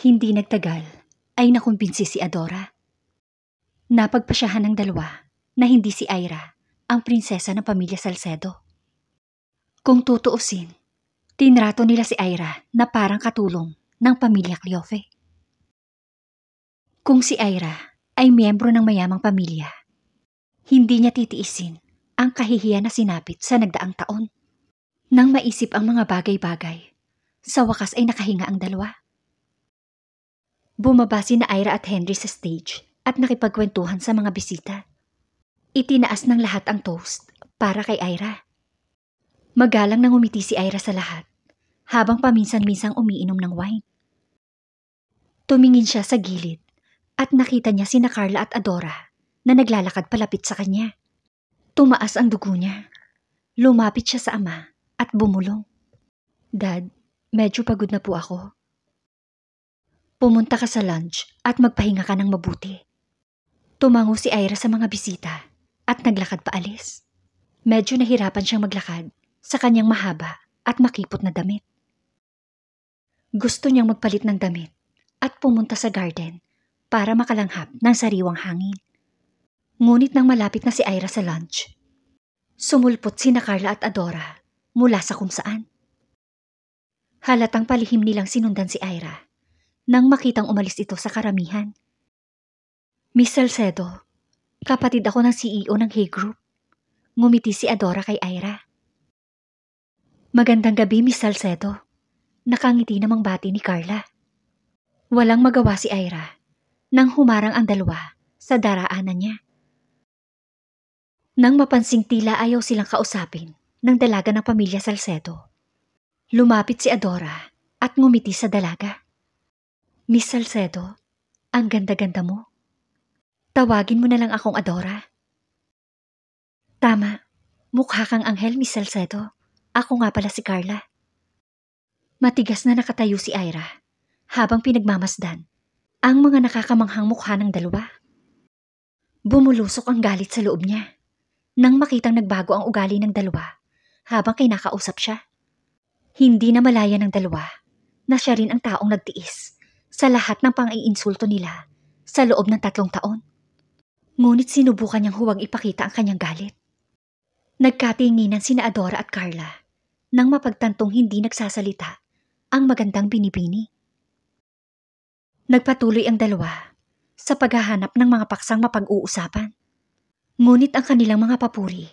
Hindi nagtagal ay nakumbinsi si Adora. Napagpasyahan ng dalawa na hindi si Ira ang prinsesa ng pamilya Salcedo. Kung tutuusin, tinrato nila si Ira na parang katulong ng pamilya Cleofe. Kung si Ira ay miyembro ng mayamang pamilya, hindi niya titiisin ang kahihiyan na sinapit sa nagdaang taon. Nang maisip ang mga bagay-bagay, sa wakas ay nakahinga ang dalawa. Bumaba si na Ira at Henry sa stage at nakipagkwentuhan sa mga bisita. Itinaas ng lahat ang toast para kay Ira. Magalang nang umiti si Ira sa lahat habang paminsan-minsang umiinom ng wine. Tumingin siya sa gilid at nakita niya sina Carla at Adora na naglalakad palapit sa kanya. Tumaas ang dugo niya. Lumapit siya sa ama at bumulong. Dad, medyo pagod na po ako. Pumunta ka sa lunch at magpahinga ka ng mabuti. Tumango si Ira sa mga bisita at naglakad paalis. Medyo nahirapan siyang maglakad sa kanyang mahaba at makipot na damit. Gusto niyang magpalit ng damit at pumunta sa garden para makalanghap ng sariwang hangin. Ngunit nang malapit na si Ira sa lunch, sumulpot sina Carla at Adora mula sa kung saan. Halatang palihim nilang sinundan si Ira nang makitang umalis ito sa karamihan. Miss Salcedo, kapatid ako ng CEO ng Hay Group. Ngumiti si Adora kay Ira. Magandang gabi, Miss Salcedo. Nakangiti namang bati ni Carla. Walang magawa si Ira nang humarang ang dalawa sa daraanan niya. Nang mapansing tila ayaw silang kausapin ng dalaga ng pamilya Salcedo, lumapit si Adora at ngumiti sa dalaga. Miss Salcedo, ang ganda-ganda mo. Tawagin mo na lang akong Adora. Tama, mukha kang anghel, Miss Salcedo. Ako nga pala si Carla. Matigas na nakatayo si Ira habang pinagmamasdan ang mga nakakamanghang mukha ng dalawa. Bumulusok ang galit sa loob niya nang makitang nagbago ang ugali ng dalawa habang kinakausap siya. Hindi na malaya ng dalawa na siya rin ang taong nagtiis sa lahat ng pang-iinsulto nila sa loob ng tatlong taon. Ngunit sinubukan niyang huwag ipakita ang kanyang galit. Nagkatinginan sina Adora at Carla nang mapagtantong hindi nagsasalita ang magandang binibini. Nagpatuloy ang dalawa sa paghahanap ng mga paksang mapag-uusapan. Ngunit ang kanilang mga papuri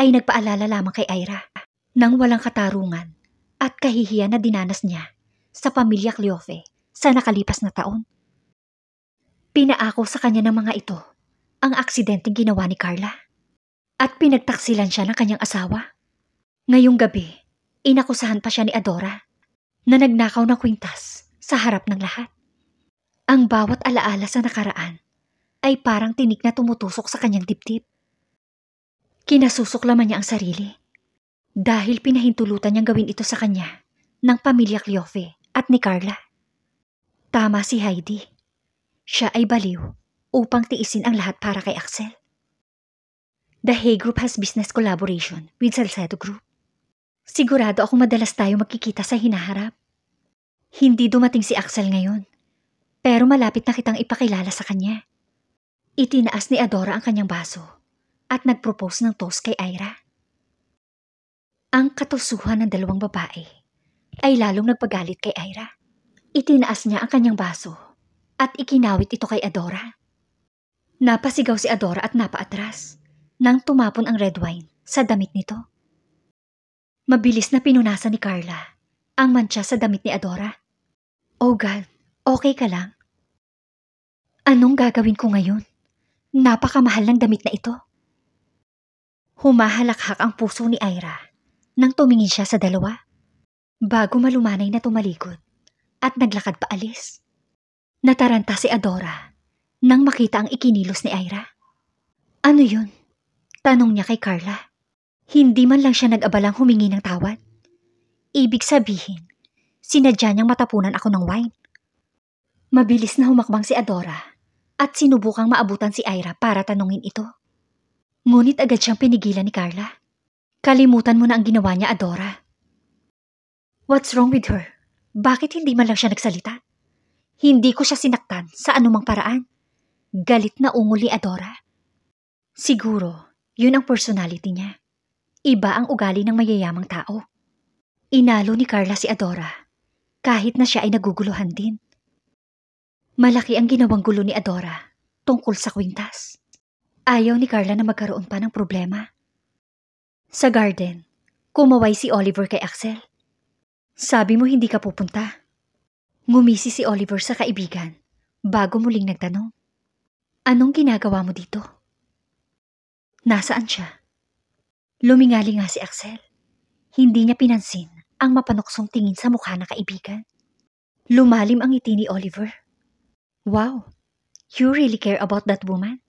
ay nagpaalala lamang kay Ira nang walang katarungan at kahihiyan na dinanas niya sa pamilya Cleofe sa nakalipas na taon. Pinaako sa kanya ng mga ito ang aksidente ginawa ni Carla at pinagtaksilan siya ng kanyang asawa. Ngayong gabi, inakusahan pa siya ni Adora na nagnakaw ng kwintas sa harap ng lahat. Ang bawat alaala sa nakaraan ay parang tinik na tumutusok sa kanyang dibdib. Kinasusuklaman niya ang sarili dahil pinahintulutan niyang gawin ito sa kanya ng pamilya Cleofe at ni Carla. Tama si Heidi. Siya ay baliw upang tiisin ang lahat para kay Axel. The Hay Group has business collaboration with Salcedo Group. Sigurado ako madalas tayo magkikita sa hinaharap. Hindi dumating si Axel ngayon, pero malapit na kitang ipakilala sa kanya. Itinaas ni Adora ang kanyang baso at nagpropose ng toast kay Ira. Ang katusuhan ng dalawang babae ay lalong nagpagalit kay Ira. Itinaas niya ang kanyang baso at ikinawit ito kay Adora. Napasigaw si Adora at napaatras nang tumapon ang red wine sa damit nito. Mabilis na pinunasan ni Carla ang mantsa sa damit ni Adora. Oh God, okay ka lang? Anong gagawin ko ngayon? Napakamahal ng damit na ito. Humahalakhak ang puso ni Ira nang tumingin siya sa dalawa bago malumanay na tumalikod at naglakad paalis. Nataranta si Adora nang makita ang ikinilos ni Ira. Ano yun? Tanong niya kay Carla. Hindi man lang siya nag-abalang humingi ng tawad. Ibig sabihin, sinadya niyang matapunan ako ng wine. Mabilis na humakbang si Adora at sinubukang maabutan si Ira para tanungin ito. Ngunit agad siyang pinigilan ni Carla. Kalimutan mo na ang ginawa niya, Adora. What's wrong with her? Bakit hindi man lang siya nagsalita? Hindi ko siya sinaktan sa anumang paraan. Galit na umuli Adora. Siguro, yun ang personality niya. Iba ang ugali ng mayayamang tao. Inalo ni Carla si Adora kahit na siya ay naguguluhan din. Malaki ang ginawang gulo ni Adora tungkol sa kwintas. Ayaw ni Carla na magkaroon pa ng problema. Sa garden, kumaway si Oliver kay Axel. Sabi mo hindi ka pupunta. Ngumisi si Oliver sa kaibigan bago muling nagtanong. Anong ginagawa mo dito? Nasaan siya? Lumingali nga si Axel. Hindi niya pinansin ang mapanuksong tingin sa mukha na kaibigan. Lumalim ang ngiti ni Oliver. Wow, you really care about that woman?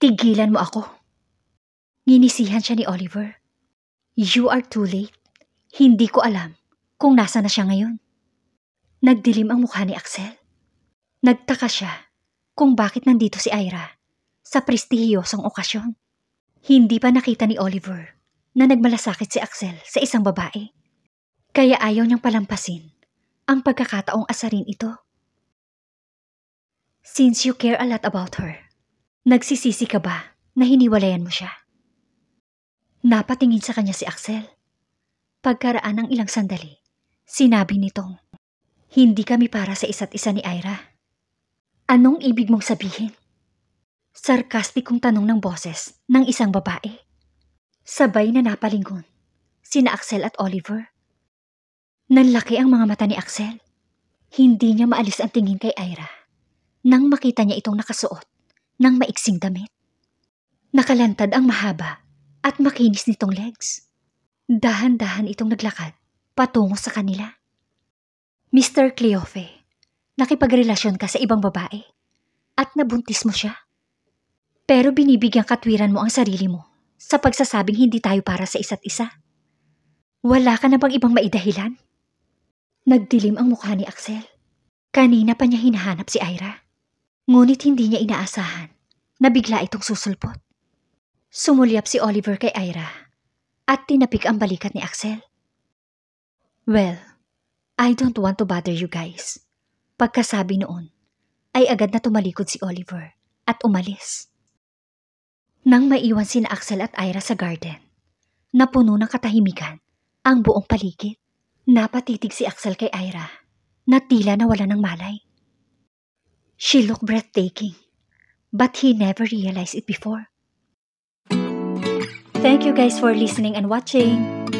Tigilan mo ako. Nginisihan siya ni Oliver. You are too late. Hindi ko alam kung nasa na siya ngayon. Nagdilim ang mukha ni Axel. Nagtaka siya kung bakit nandito si Ira sa prestihiyosong okasyon. Hindi pa nakita ni Oliver na nagmalasakit si Axel sa isang babae. Kaya ayaw niyang palampasin ang pagkakataong asarin ito. Since you care a lot about her, nagsisisi ka ba na hiniwalayan mo siya? Napatingin sa kanya si Axel. Pagkaraan ng ilang sandali, Sinabi nitong, hindi kami para sa isa't isa ni Ira. Anong ibig mong sabihin? Sarkastikong tanong ng boses ng isang babae. Sabay na napalingon, sina Axel at Oliver. Nanlaki ang mga mata ni Axel. Hindi niya maalis ang tingin kay Ira nang makita niya itong nakasuot ng maiksing damit. Nakalantad ang mahaba at makinis nitong legs. Dahan-dahan itong naglakad patungo sa kanila. Mr. Cleofe, nakipagrelasyon ka sa ibang babae at nabuntis mo siya. Pero binibigyang katwiran mo ang sarili mo sa pagsasabing hindi tayo para sa isa't isa. Wala ka na bang ibang maidahilan? Nagdilim ang mukha ni Axel. Kanina pa niya hinahanap si Ira. Ngunit hindi niya inaasahan na bigla itong susulpot. Sumulyap si Oliver kay Ira at tinapik ang balikat ni Axel. Well, I don't want to bother you guys. Pagkasabi noon, ay agad na tumalikod si Oliver at umalis. Nang maiwan si Axel at Ira sa garden, napuno ng katahimikan ang buong paligid. Napatitig si Axel kay Ira na tila na wala ng malay. She looked breathtaking, but he never realized it before. Thank you guys for listening and watching.